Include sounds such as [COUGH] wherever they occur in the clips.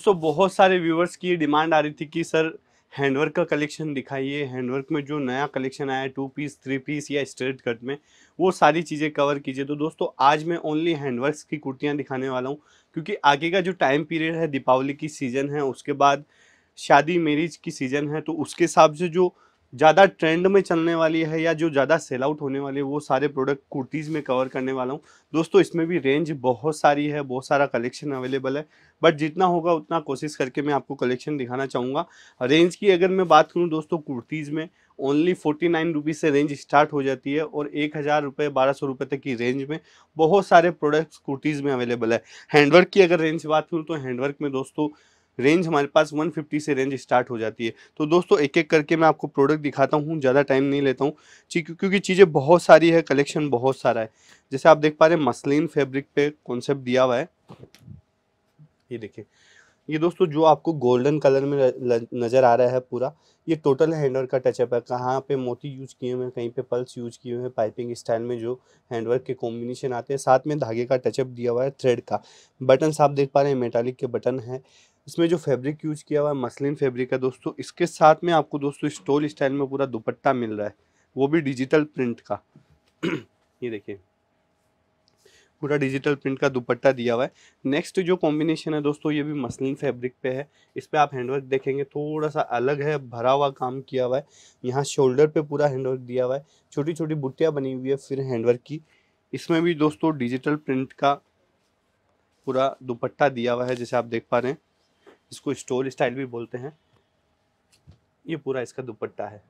दोस्तों बहुत सारे व्यूवर्स की डिमांड आ रही थी कि सर हैंडवर्क का कलेक्शन दिखाइए हैंडवर्क में जो नया कलेक्शन आया है टू पीस थ्री पीस या स्ट्रेट कट में वो सारी चीज़ें कवर कीजिए तो दोस्तों आज मैं ओनली हैंडवर्क्स की कुर्तियाँ दिखाने वाला हूँ क्योंकि आगे का जो टाइम पीरियड है दीपावली की सीज़न है उसके बाद शादी मेरिज की सीज़न है तो उसके हिसाब से जो ज़्यादा ट्रेंड में चलने वाली है या जो ज़्यादा सेल आउट होने वाली है वो सारे प्रोडक्ट कुर्तीज़ में कवर करने वाला हूँ दोस्तों इसमें भी रेंज बहुत सारी है बहुत सारा कलेक्शन अवेलेबल है बट जितना होगा उतना कोशिश करके मैं आपको कलेक्शन दिखाना चाहूँगा रेंज की अगर मैं बात करूँ दोस्तों कुर्तीज़ में ओनली फोर्टी नाइन रुपीज़ से रेंज स्टार्ट हो जाती है और एक हज़ार रुपये बारह सौ रुपये तक की रेंज में बहुत सारे प्रोडक्ट्स कुर्तीज़ में अवेलेबल है हैंडवर्क की अगर रेंज बात करूँ तो हैंडवर्क में दोस्तों रेंज हमारे पास 150 से रेंज स्टार्ट हो जाती है तो दोस्तों एक एक करके मैं आपको प्रोडक्ट दिखाता हूँ ज़्यादा टाइम नहीं लेता हूँ क्योंकि चीज़ें बहुत सारी है कलेक्शन बहुत सारा है जैसे आप देख पा रहे हैं मसलिन फेब्रिक पे कॉन्सेप्ट दिया हुआ है ये देखिए ये दोस्तों जो आपको गोल्डन कलर में नज़र आ रहा है पूरा ये टोटल हैंडवर्क का टचअप है कहाँ पे मोती यूज किए हुए हैं कहीं पे पल्स यूज किए हुए हैं पाइपिंग स्टाइल में जो हैंडवर्क के कॉम्बिनेशन आते हैं साथ में धागे का टचअप दिया हुआ है थ्रेड का बटन आप देख पा रहे हैं मेटालिक के बटन है इसमें जो फैब्रिक यूज किया हुआ है मसलिन फैब्रिक है दोस्तों इसके साथ में आपको दोस्तों स्टोल स्टाइल में पूरा दुपट्टा मिल रहा है वो भी डिजिटल प्रिंट का [CLEARS THROAT] ये देखिए पूरा डिजिटल प्रिंट का दुपट्टा दिया हुआ है नेक्स्ट जो कॉम्बिनेशन है दोस्तों ये भी मसलिन फैब्रिक पे है इस पर आप हैंडवर्क देखेंगे थोड़ा सा अलग है भरा हुआ काम किया हुआ है यहाँ शोल्डर पे पूरा हैंडवर्क दिया हुआ है छोटी छोटी बुटियाँ बनी हुई है फिर हैंडवर्क की इसमें भी दोस्तों डिजिटल प्रिंट का पूरा दुपट्टा दिया हुआ है जैसे आप देख पा रहे हैं इसको स्टोर स्टाइल भी बोलते हैं ये पूरा इसका दुपट्टा है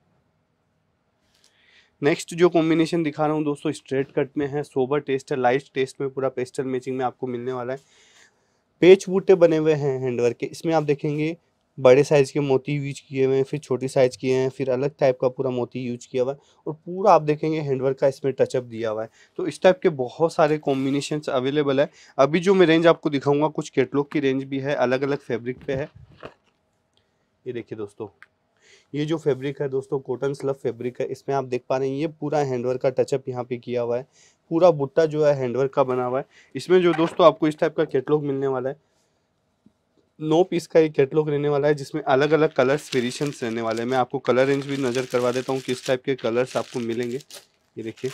नेक्स्ट जो कॉम्बिनेशन दिखा रहा हूँ दोस्तों स्ट्रेट कट में है सोबर टेस्ट है लाइट टेस्ट में पूरा पेस्टल मैचिंग में आपको मिलने वाला है पेच बूटे बने हुए हैं हैंडवर्क के इसमें आप देखेंगे बड़े साइज़ के मोती यूज किए हुए हैं फिर छोटी साइज़ किए हैं फिर अलग टाइप का पूरा मोती यूज किया हुआ है और पूरा आप देखेंगे हैंडवर्क का इसमें टचअप दिया हुआ है तो इस टाइप के बहुत सारे कॉम्बिनेशन अवेलेबल है अभी जो मैं रेंज आपको दिखाऊंगा कुछ कैटलॉग की रेंज भी है अलग अलग फेब्रिक पे है ये देखिए दोस्तों ये जो फैब्रिक है दोस्तों कॉटन स्लब फैब्रिक है इसमें आप देख पा रहे हैं ये पूरा हैंडवर्क का टचअप यहाँ पे किया हुआ है पूरा बुट्टा जो है हैंडवर्क का बना हुआ है इसमें जो दोस्तों आपको इस टाइप का कैटलॉग मिलने वाला है नौ पीस का एक कैटलॉग रहने वाला है जिसमें अलग अलग कलर्स वेरिएशन रहने वाले हैं मैं आपको कलर रेंज भी नज़र करवा देता हूँ किस टाइप के कलर्स आपको मिलेंगे ये देखिए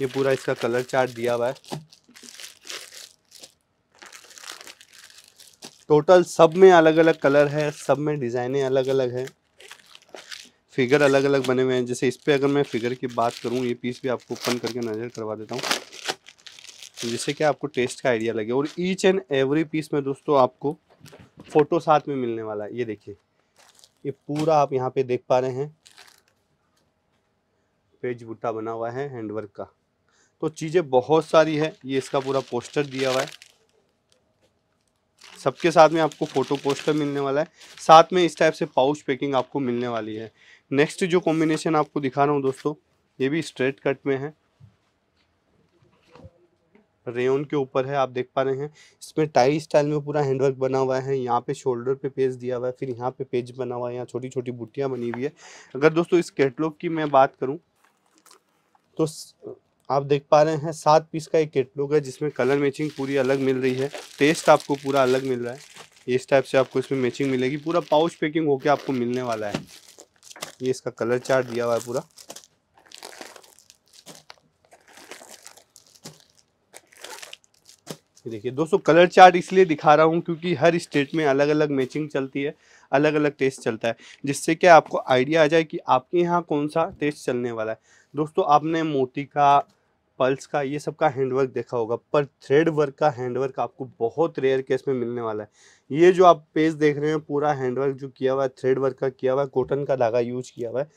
ये पूरा इसका कलर चार्ट दिया हुआ है टोटल सब में अलग अलग कलर है सब में डिजाइने अलग अलग है फिगर अलग अलग बने हुए हैं जैसे इस पर अगर मैं फिगर की बात करूँ ये पीस भी आपको ओपन करके नज़र करवा देता हूँ जिससे क्या आपको टेस्ट का आइडिया लगे और ईच एंड एवरी पीस में दोस्तों आपको फ़ोटो साथ में मिलने वाला है ये देखिए ये पूरा आप यहाँ पे देख पा रहे हैं पेज बुट्टा बना हुआ है हैंडवर्क का तो चीज़ें बहुत सारी है ये इसका पूरा पोस्टर दिया हुआ है सबके साथ में आपको फ़ोटो पोस्टर मिलने वाला है साथ में इस टाइप से पाउच पैकिंग आपको मिलने वाली है नेक्स्ट जो कॉम्बिनेशन आपको दिखा रहा हूँ दोस्तों ये भी स्ट्रेट कट में है रेयन के ऊपर है आप देख पा रहे हैं इसमें टाई स्टाइल में पूरा हैंडवर्क बना हुआ है यहाँ पे शोल्डर पे पेज दिया हुआ है फिर यहाँ पे पेज बना हुआ है यहाँ छोटी छोटी बुटियाँ बनी हुई है अगर दोस्तों इस कैटलॉग की मैं बात करूँ तो आप देख पा रहे हैं सात पीस का एक केटलॉग है जिसमें कलर मैचिंग पूरी अलग मिल रही है टेस्ट आपको पूरा अलग मिल रहा है इस टाइप से आपको इसमें मैचिंग मिलेगी पूरा पाउच पैकिंग होकर आपको मिलने वाला है ये इसका कलर चार्ट दिया हुआ है पूरा देखिए दोस्तों कलर चार्ट इसलिए दिखा रहा हूँ क्योंकि हर स्टेट में अलग अलग मैचिंग चलती है अलग अलग टेस्ट चलता है जिससे क्या आपको आइडिया आ जाए कि आपके यहाँ कौन सा टेस्ट चलने वाला है दोस्तों आपने मोती का पल्स का ये सब का हैंडवर्क देखा होगा पर थ्रेड वर्क का हैंडवर्क आपको बहुत रेयर केस में मिलने वाला है ये जो आप पेज देख रहे हैं पूरा हैंडवर्क जो किया हुआ है थ्रेड वर्क का किया हुआ है कॉटन का धागा यूज किया हुआ है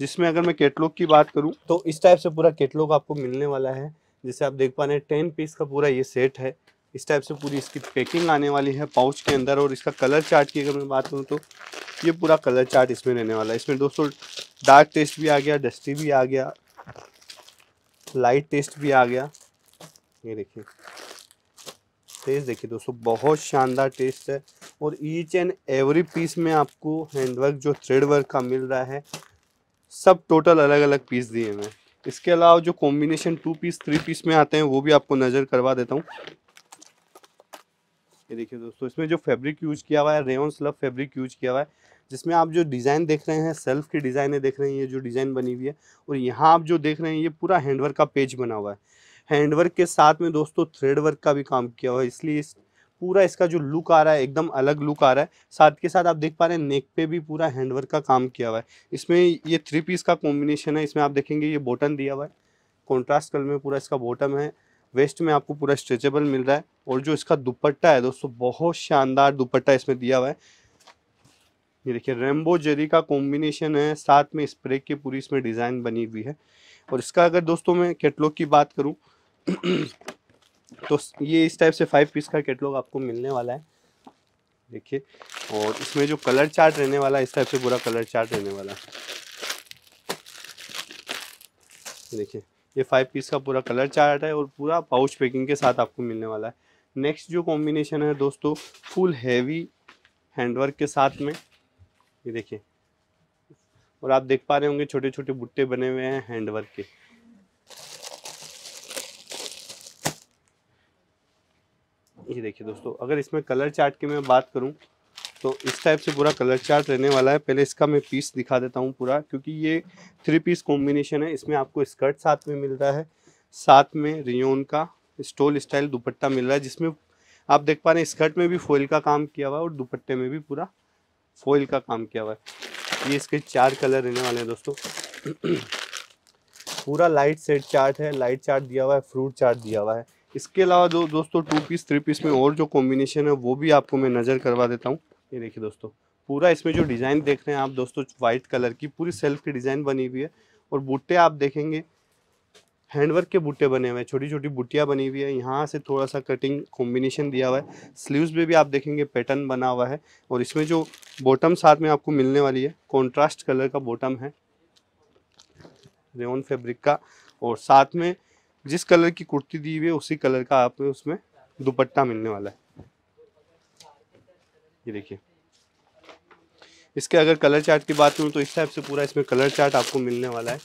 जिसमें अगर मैं केटलॉग की बात करूँ तो इस टाइप से पूरा केटलॉग आपको मिलने वाला है जैसे आप देख पा रहे हैं टेन पीस का पूरा ये सेट है इस टाइप से पूरी इसकी पैकिंग आने वाली है पाउच के अंदर और इसका कलर चार्ट की अगर मैं बात करूँ तो ये पूरा कलर चार्ट इसमें रहने वाला है इसमें दोस्तों डार्क टेस्ट भी आ गया डस्टी भी आ गया लाइट टेस्ट भी आ गया ये देखिए टेस्ट देखिए दोस्तों बहुत शानदार टेस्ट है और ईच एंड एवरी पीस में आपको हैंडवर्क जो थ्रेड वर्क का मिल रहा है सब टोटल अलग अलग पीस दिए हुए इसके अलावा जो combination two piece three piece में आते हैं वो भी आपको नज़र करवा देता हूँ ये देखिए दोस्तों इसमें जो फैब्रिक यूज किया हुआ है रेयन स्लब फैब्रिक यूज किया हुआ है जिसमें आप जो डिज़ाइन देख रहे हैं सेल्फ की डिज़ाइनें देख रहे हैं ये जो डिज़ाइन बनी हुई है और यहाँ आप जो देख रहे हैं ये पूरा हैंडवर्क का पेज बना हुआ है हैंडवर्क के साथ में दोस्तों थ्रेड वर्क का भी काम किया हुआ है इसलिए इस पूरा इसका जो लुक आ रहा है एकदम अलग लुक आ रहा है साथ के साथ आप देख पा रहे हैं नेक पे भी पूरा हैंडवर्क का काम किया हुआ है इसमें ये थ्री पीस का कॉम्बिनेशन है इसमें आप देखेंगे ये बॉटम दिया हुआ है कॉन्ट्रास्ट कलर में पूरा इसका बॉटम है वेस्ट में आपको पूरा स्ट्रेचेबल मिल रहा है और जो इसका दुपट्टा है दोस्तों बहुत शानदार दुपट्टा इसमें दिया हुआ है ये देखिए रेम्बो जेरी का कॉम्बिनेशन है साथ में स्प्रे की पूरी इसमें डिज़ाइन बनी हुई है और इसका अगर दोस्तों मैं कैटलॉग की बात करूँ तो ये इस टाइप से फाइव पीस का कैटलॉग आपको मिलने वाला है देखिए और इसमें जो कलर चार्ट रहने वाला है इस टाइप से पूरा कलर चार्ट रहने वाला है देखिए ये फाइव पीस का पूरा कलर चार्ट है और पूरा पाउच पैकिंग के साथ आपको मिलने वाला है नेक्स्ट जो कॉम्बिनेशन है दोस्तों फुल हैवी हैंडवर्क के साथ में ये देखिए और आप देख पा रहे होंगे छोटे छोटे बुट्टे बने हुए हैं हैंडवर्क के ये देखिए दोस्तों अगर इसमें कलर चार्ट की मैं बात करूं तो इस टाइप से पूरा कलर चार्ट रहने वाला है पहले इसका मैं पीस दिखा देता हूं पूरा क्योंकि ये थ्री पीस कॉम्बिनेशन है इसमें आपको स्कर्ट साथ में मिल रहा है साथ में रियोन का स्टोल स्टाइल दुपट्टा मिल रहा है जिसमें आप देख पा रहे हैं स्कर्ट में भी फोइल का काम किया हुआ है और दुपट्टे में भी पूरा फॉइल का काम किया हुआ है ये इसके चार कलर रहने वाले हैं दोस्तों पूरा लाइट सेट चार्ट है लाइट चार्ट दिया हुआ है फ्रूट चार्ट दिया हुआ है इसके अलावा दो दोस्तों टू पीस थ्री पीस में और जो कॉम्बिनेशन है वो भी आपको मैं नज़र करवा देता हूँ ये देखिए दोस्तों पूरा इसमें जो डिज़ाइन देख रहे हैं आप दोस्तों वाइट कलर की पूरी सेल्फ की डिज़ाइन बनी हुई है और बूटे आप देखेंगे हैंडवर्क के बूटे बने हुए हैं छोटी छोटी बुटियाँ बनी हुई है यहाँ से थोड़ा सा कटिंग कॉम्बिनेशन दिया हुआ है स्लीव्स में भी आप देखेंगे पैटर्न बना हुआ है और इसमें जो बॉटम साथ में आपको मिलने वाली है कॉन्ट्रास्ट कलर का बॉटम है रेन फेब्रिक का और साथ में जिस कलर की कुर्ती दी हुई है उसी कलर का आप उसमें दुपट्टा मिलने वाला है ये देखिए इसके अगर कलर चार्ट की बात करूँ तो इस टाइप से पूरा इसमें कलर चार्ट आपको मिलने वाला है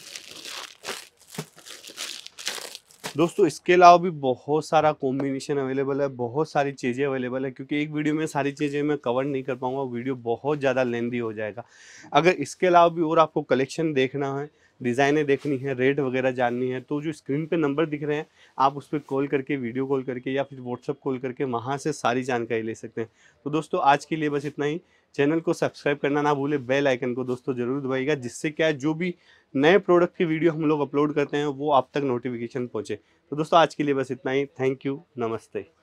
दोस्तों इसके अलावा भी बहुत सारा कॉम्बिनेशन अवेलेबल है बहुत सारी चीज़ें अवेलेबल है क्योंकि एक वीडियो में सारी चीज़ें मैं कवर नहीं कर पाऊंगा वीडियो बहुत ज़्यादा लेंदी हो जाएगा अगर इसके अलावा भी और आपको कलेक्शन देखना है डिज़ाइनें देखनी है रेट वगैरह जाननी है तो जो स्क्रीन पे नंबर दिख रहे हैं आप उस पर कॉल करके वीडियो कॉल करके या फिर व्हाट्सअप कॉल करके वहाँ से सारी जानकारी ले सकते हैं तो दोस्तों आज के लिए बस इतना ही चैनल को सब्सक्राइब करना ना भूले बेल आइकन को दोस्तों जरूर दबाइएगा जिससे क्या जो भी नए प्रोडक्ट की वीडियो हम लोग अपलोड करते हैं वो आप तक नोटिफिकेशन पहुंचे तो दोस्तों आज के लिए बस इतना ही थैंक यू नमस्ते